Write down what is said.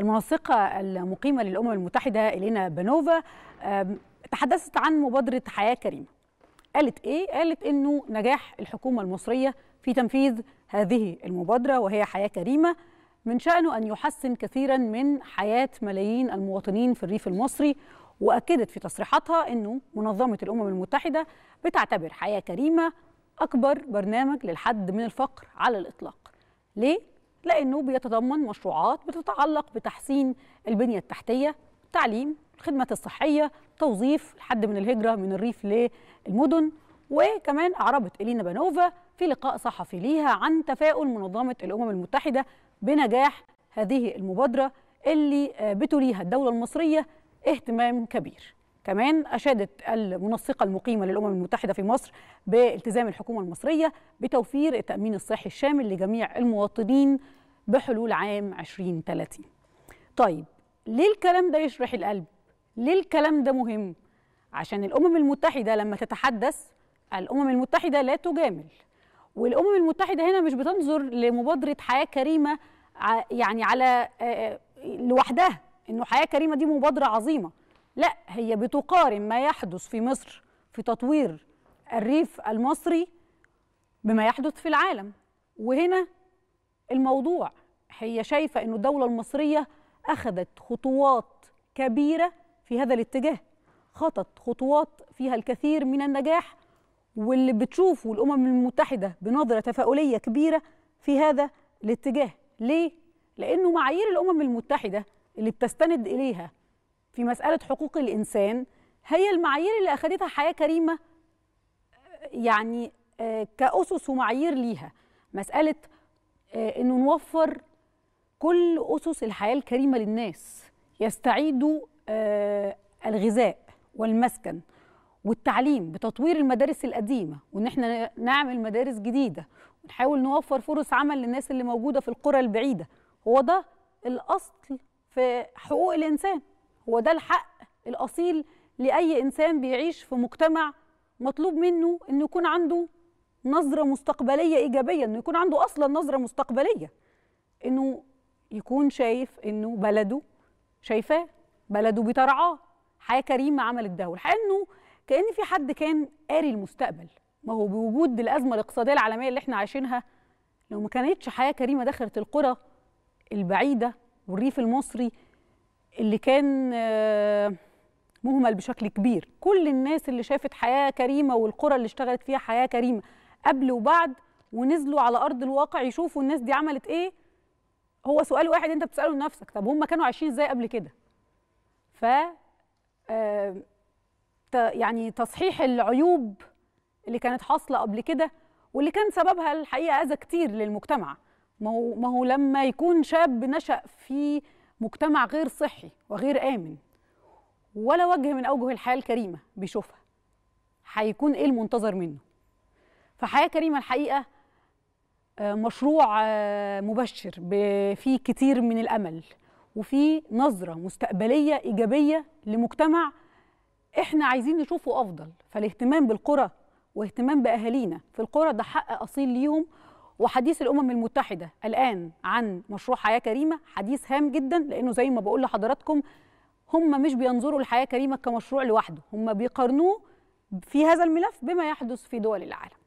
المنسقة المقيمة للأمم المتحدة إلينا بانوفا تحدثت عن مبادرة حياة كريمة قالت إيه؟ قالت إنه نجاح الحكومة المصرية في تنفيذ هذه المبادرة وهي حياة كريمة من شأنه أن يحسن كثيرا من حياة ملايين المواطنين في الريف المصري وأكدت في تصريحاتها أنه منظمة الأمم المتحدة بتعتبر حياة كريمة أكبر برنامج للحد من الفقر على الإطلاق ليه؟ لأنه بيتضمن مشروعات بتتعلق بتحسين البنية التحتية التعليم الخدمات الصحية توظيف الحد من الهجرة من الريف للمدن وكمان أعربت إلينا بانوفا في لقاء صحفي ليها عن تفاؤل منظمة الأمم المتحدة بنجاح هذه المبادرة اللي بتوليها الدولة المصرية اهتمام كبير كمان أشادت المنسقة المقيمة للأمم المتحدة في مصر بالتزام الحكومة المصرية بتوفير التأمين الصحي الشامل لجميع المواطنين بحلول عام 2030 طيب ليه الكلام ده يشرح القلب ليه الكلام ده مهم عشان الامم المتحده لما تتحدث الامم المتحده لا تجامل والامم المتحده هنا مش بتنظر لمبادره حياه كريمه يعني على لوحدها انه حياه كريمه دي مبادره عظيمه لا هي بتقارن ما يحدث في مصر في تطوير الريف المصري بما يحدث في العالم وهنا الموضوع هي شايفه انه الدوله المصريه اخذت خطوات كبيره في هذا الاتجاه خطت خطوات فيها الكثير من النجاح واللي بتشوفه الامم المتحده بنظره تفاؤليه كبيره في هذا الاتجاه ليه لانه معايير الامم المتحده اللي بتستند اليها في مساله حقوق الانسان هي المعايير اللي اخذتها حياه كريمه يعني آه، كاسس ومعايير ليها مساله آه، انه نوفر كل أسس الحياة الكريمة للناس يستعيدوا آه، الغذاء والمسكن والتعليم بتطوير المدارس القديمة وإن احنا نعمل مدارس جديدة ونحاول نوفر فرص عمل للناس اللي موجودة في القرى البعيدة هو ده الأصل في حقوق الإنسان هو ده الحق الأصيل لأي إنسان بيعيش في مجتمع مطلوب منه إنه يكون عنده نظرة مستقبلية إيجابية إنه يكون عنده أصلا نظرة مستقبلية إنه يكون شايف انه بلده شايفاه بلده بترعاه حياه كريمه عملت ده والحقيقه انه كان في حد كان قاري المستقبل ما هو بوجود الازمه الاقتصاديه العالميه اللي احنا عايشينها لو ما كانتش حياه كريمه دخلت القرى البعيده والريف المصري اللي كان آه، مهمل بشكل كبير كل الناس اللي شافت حياه كريمه والقرى اللي اشتغلت فيها حياه كريمه قبل وبعد ونزلوا على ارض الواقع يشوفوا الناس دي عملت ايه هو سؤال واحد انت بتساله لنفسك طب هم كانوا عايشين ازاي قبل كده ف آه، يعني تصحيح العيوب اللي كانت حاصله قبل كده واللي كان سببها الحقيقه اذى كتير للمجتمع ما هو ما هو لما يكون شاب نشا في مجتمع غير صحي وغير امن ولا وجه من اوجه الحياه الكريمه بيشوفها هيكون ايه المنتظر منه فحياه كريمه الحقيقه مشروع آه، مبشر فيه كتير من الامل وفي نظره مستقبليه ايجابيه لمجتمع احنا عايزين نشوفه افضل فالاهتمام بالقرى واهتمام باهالينا في القرى ده حق اصيل ليهم وحديث الامم المتحده الان عن مشروع حياه كريمه حديث هام جدا لانه زي ما بقول لحضراتكم هم مش بينظروا لحياه كريمه كمشروع لوحده هم بيقارنوه في هذا الملف بما يحدث في دول العالم